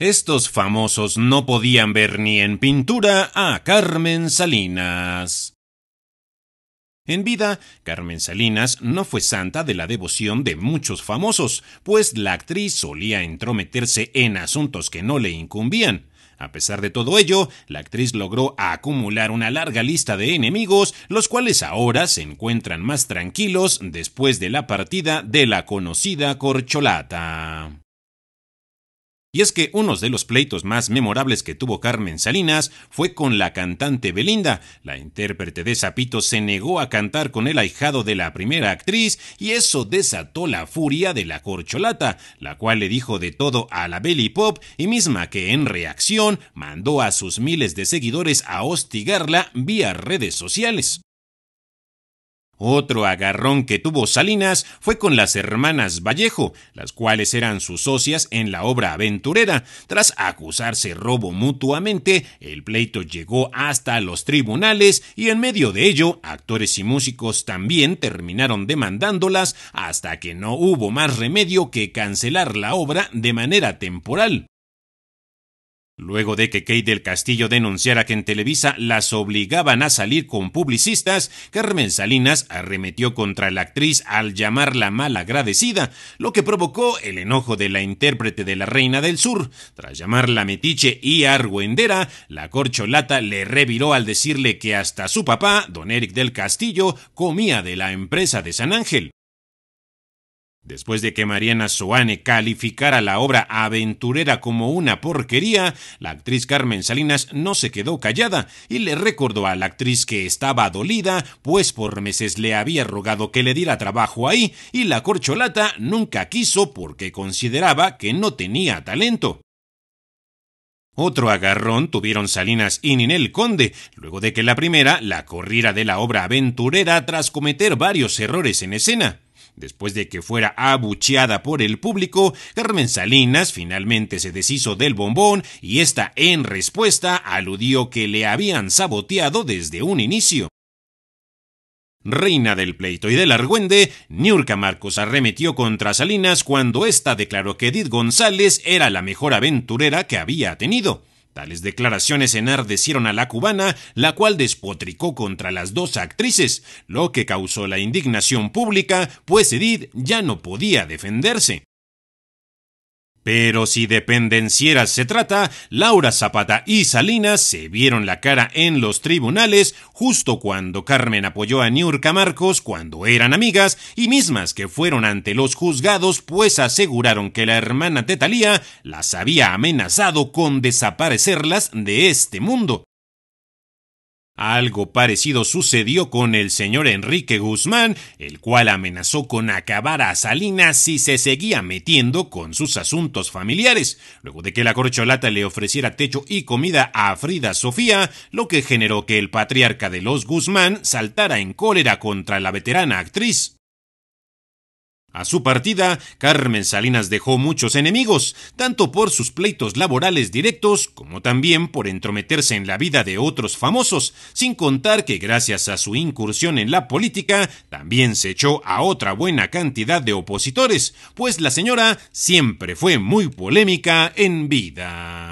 Estos famosos no podían ver ni en pintura a Carmen Salinas. En vida, Carmen Salinas no fue santa de la devoción de muchos famosos, pues la actriz solía entrometerse en asuntos que no le incumbían. A pesar de todo ello, la actriz logró acumular una larga lista de enemigos, los cuales ahora se encuentran más tranquilos después de la partida de la conocida corcholata. Y es que uno de los pleitos más memorables que tuvo Carmen Salinas fue con la cantante Belinda. La intérprete de Zapito se negó a cantar con el ahijado de la primera actriz y eso desató la furia de la corcholata, la cual le dijo de todo a la Belly Pop y misma que en reacción mandó a sus miles de seguidores a hostigarla vía redes sociales. Otro agarrón que tuvo Salinas fue con las hermanas Vallejo, las cuales eran sus socias en la obra aventurera. Tras acusarse robo mutuamente, el pleito llegó hasta los tribunales y en medio de ello, actores y músicos también terminaron demandándolas hasta que no hubo más remedio que cancelar la obra de manera temporal. Luego de que Kate del Castillo denunciara que en Televisa las obligaban a salir con publicistas, Carmen Salinas arremetió contra la actriz al llamarla malagradecida, lo que provocó el enojo de la intérprete de La Reina del Sur. Tras llamarla metiche y argüendera, la corcholata le reviró al decirle que hasta su papá, don Eric del Castillo, comía de la empresa de San Ángel. Después de que Mariana Soane calificara la obra aventurera como una porquería, la actriz Carmen Salinas no se quedó callada y le recordó a la actriz que estaba dolida, pues por meses le había rogado que le diera trabajo ahí y la corcholata nunca quiso porque consideraba que no tenía talento. Otro agarrón tuvieron Salinas y Ninel Conde, luego de que la primera la corriera de la obra aventurera tras cometer varios errores en escena. Después de que fuera abucheada por el público, Carmen Salinas finalmente se deshizo del bombón y esta en respuesta aludió que le habían saboteado desde un inicio. Reina del pleito y del argüende, Niurka Marcos arremetió contra Salinas cuando ésta declaró que Did González era la mejor aventurera que había tenido. Tales declaraciones enardecieron a la cubana, la cual despotricó contra las dos actrices, lo que causó la indignación pública, pues Edith ya no podía defenderse. Pero si de pendencieras se trata, Laura Zapata y Salinas se vieron la cara en los tribunales justo cuando Carmen apoyó a Niurka Marcos cuando eran amigas y mismas que fueron ante los juzgados pues aseguraron que la hermana de Talía las había amenazado con desaparecerlas de este mundo. Algo parecido sucedió con el señor Enrique Guzmán, el cual amenazó con acabar a Salinas si se seguía metiendo con sus asuntos familiares, luego de que la corcholata le ofreciera techo y comida a Frida Sofía, lo que generó que el patriarca de los Guzmán saltara en cólera contra la veterana actriz. A su partida, Carmen Salinas dejó muchos enemigos, tanto por sus pleitos laborales directos como también por entrometerse en la vida de otros famosos, sin contar que gracias a su incursión en la política también se echó a otra buena cantidad de opositores, pues la señora siempre fue muy polémica en vida.